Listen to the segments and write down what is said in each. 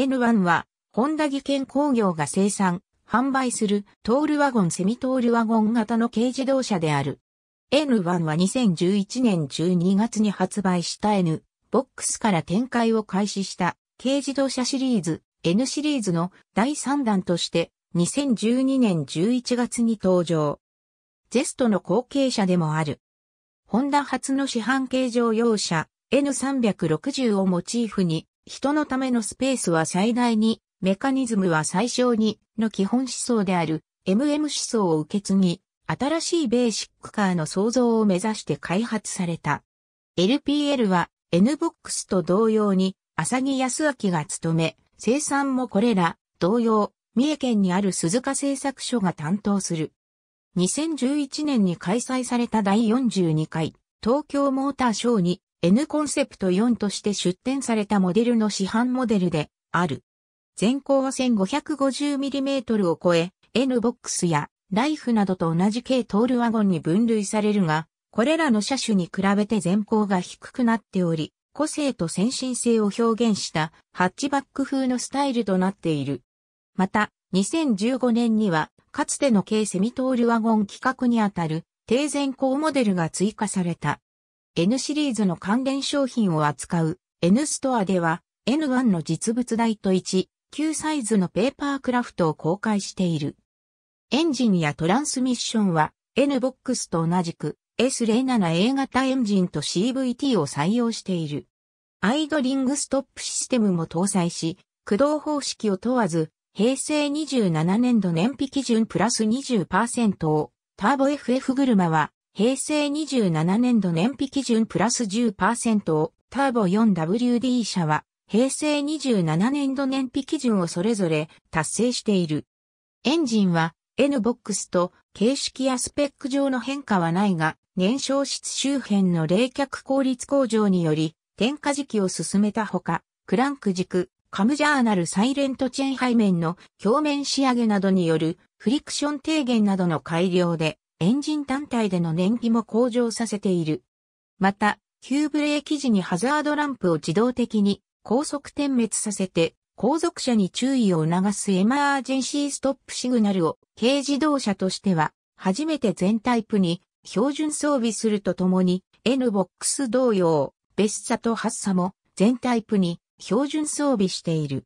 N1 は、ホンダ技研工業が生産、販売するトールワゴンセミトールワゴン型の軽自動車である。N1 は2011年12月に発売した N、ボックスから展開を開始した軽自動車シリーズ N シリーズの第3弾として2012年11月に登場。ゼストの後継者でもある。ホンダ初の市販軽乗用車 N360 をモチーフに人のためのスペースは最大に、メカニズムは最小に、の基本思想である MM 思想を受け継ぎ、新しいベーシックカーの創造を目指して開発された。LPL は NBOX と同様に、浅木康明が務め、生産もこれら、同様、三重県にある鈴鹿製作所が担当する。2011年に開催された第42回東京モーターショーに N コンセプト4として出展されたモデルの市販モデルである。全高は 1550mm を超え、N ボックスやライフなどと同じ軽トールワゴンに分類されるが、これらの車種に比べて前方が低くなっており、個性と先進性を表現したハッチバック風のスタイルとなっている。また、2015年には、かつての軽セミトールワゴン規格にあたる、低前高モデルが追加された。N シリーズの関連商品を扱う N ストアでは N1 の実物大と1、9サイズのペーパークラフトを公開している。エンジンやトランスミッションは NBOX と同じく S07A 型エンジンと CVT を採用している。アイドリングストップシステムも搭載し、駆動方式を問わず、平成27年度燃費基準プラス20%を、ターボ FF 車は平成27年度燃費基準プラス10%をターボ 4WD 社は平成27年度燃費基準をそれぞれ達成している。エンジンは n ボックスと形式やスペック上の変化はないが、燃焼室周辺の冷却効率向上により、点火時期を進めたほか、クランク軸、カムジャーナルサイレントチェーン背面の表面仕上げなどによるフリクション低減などの改良でエンジン単体での燃費も向上させている。また、急ブレーキ時にハザードランプを自動的に高速点滅させて、後続車に注意を促すエマージェンシーストップシグナルを軽自動車としては初めて全タイプに標準装備するとともに NBOX 同様、ベッサとハッサも全タイプに標準装備している。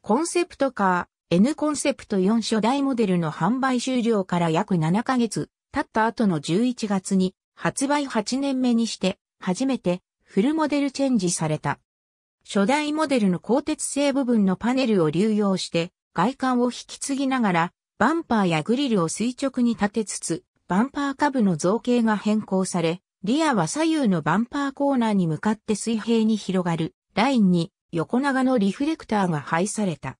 コンセプトカー N コンセプト4初代モデルの販売終了から約7ヶ月経った後の11月に発売8年目にして初めてフルモデルチェンジされた。初代モデルの鋼鉄製部分のパネルを流用して外観を引き継ぎながらバンパーやグリルを垂直に立てつつバンパー下部の造形が変更されリアは左右のバンパーコーナーに向かって水平に広がるラインに横長のリフレクターが配された。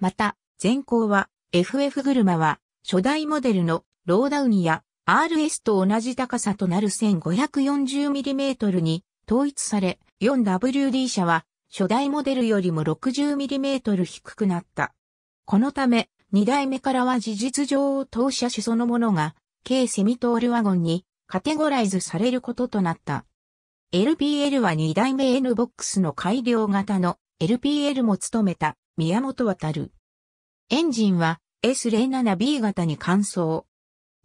また、前後は FF 車は初代モデルのローダウンや RS と同じ高さとなる 1540mm に統一され、4WD 車は初代モデルよりも 60mm 低くなった。このため、2代目からは事実上当車種そのものが、軽セミトールワゴンにカテゴライズされることとなった。LPL は2代目 N ボックスの改良型の LPL も務めた宮本渡る。エンジンは S07B 型に換装。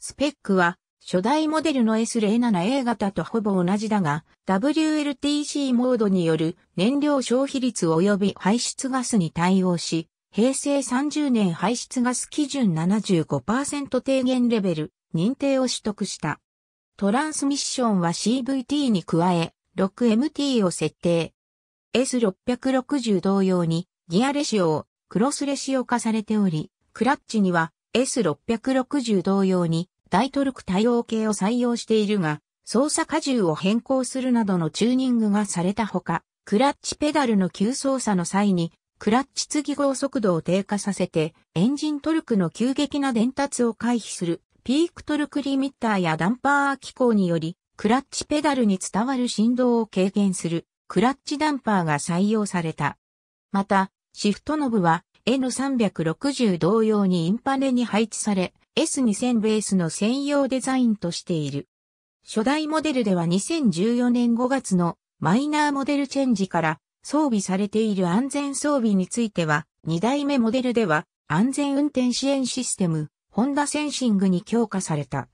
スペックは、初代モデルの S07A 型とほぼ同じだが、WLTC モードによる燃料消費率及び排出ガスに対応し、平成30年排出ガス基準75%低減レベル認定を取得した。トランスミッションは CVT に加え 6MT を設定。S660 同様にギアレシオをクロスレシオ化されており、クラッチには S660 同様に大トルク対応系を採用しているが、操作荷重を変更するなどのチューニングがされたほか、クラッチペダルの急操作の際に、クラッチ継ぎ号速度を低下させて、エンジントルクの急激な伝達を回避する、ピークトルクリミッターやダンパー機構により、クラッチペダルに伝わる振動を軽減する、クラッチダンパーが採用された。また、シフトノブは N360 同様にインパネに配置され、S2000 ベースの専用デザインとしている。初代モデルでは2014年5月のマイナーモデルチェンジから装備されている安全装備については、2代目モデルでは安全運転支援システム、ホンダセンシングに強化された。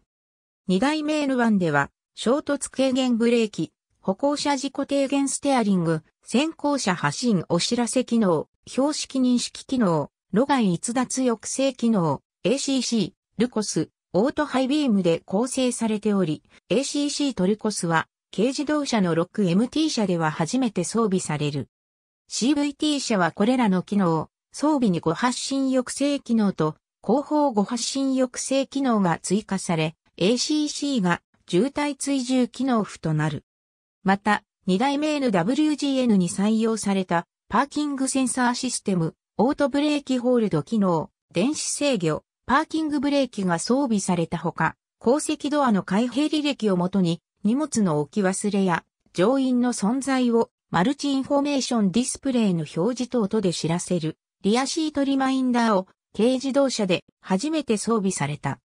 2代目 L1 では、衝突軽減ブレーキ、歩行者事故低減ステアリング、先行者発進お知らせ機能、標識認識機能、路外逸脱抑制機能、ACC、ルコス、オートハイビームで構成されており、ACC トルコスは軽自動車の 6MT 車では初めて装備される。CVT 車はこれらの機能、装備に誤発進抑制機能と後方誤発進抑制機能が追加され、ACC が渋滞追従機能付となる。また、2代目 NWGN に採用されたパーキングセンサーシステム、オートブレーキホールド機能、電子制御、パーキングブレーキが装備されたほか、後席ドアの開閉履歴をもとに、荷物の置き忘れや乗員の存在をマルチインフォメーションディスプレイの表示等とで知らせるリアシートリマインダーを軽自動車で初めて装備された。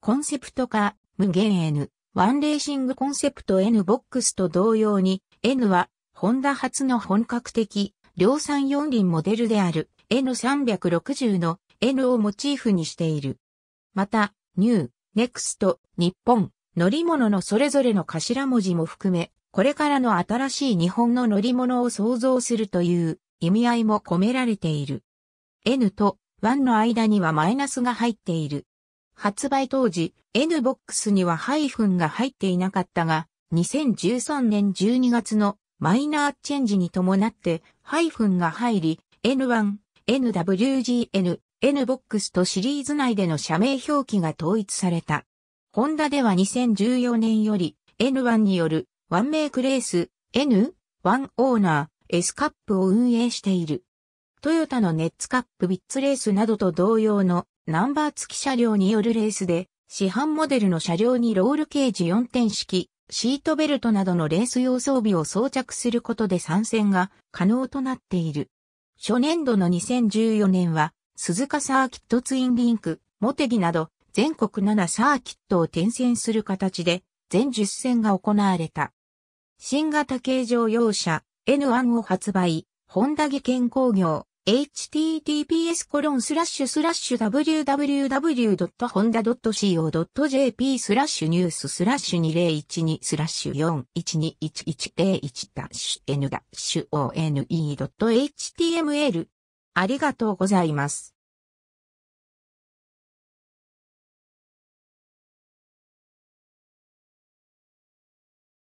コンセプト化、無限 N、ワンレーシングコンセプト N ボックスと同様に N はホンダ初の本格的量産4輪モデルである N360 の N をモチーフにしている。また、ニュー、ネクスト、日本、乗り物のそれぞれの頭文字も含め、これからの新しい日本の乗り物を想像するという意味合いも込められている。N と1の間にはマイナスが入っている。発売当時、N ボックスにはハイフンが入っていなかったが、2013年12月のマイナーチェンジに伴ってハイフンが入り、N1、NWGN、NBOX とシリーズ内での社名表記が統一された。ホンダでは2014年より N1 によるワンメイクレース N1 オーナー S カップを運営している。トヨタのネッツカップビッツレースなどと同様のナンバー付き車両によるレースで、市販モデルの車両にロールケージ4点式、シートベルトなどのレース用装備を装着することで参戦が可能となっている。初年度の2014年は鈴鹿サーキットツインリンク、モテギなど、全国7サーキットを転戦する形で、全10戦が行われた。新型軽乗用車 N1 を発売、ホンダ技研工業、https コロンスラッシュスラッシュ www.honda.co.jp スラッシュニューススラッシュ2012スラッシュ 412111-n-one.html ありがとうございます。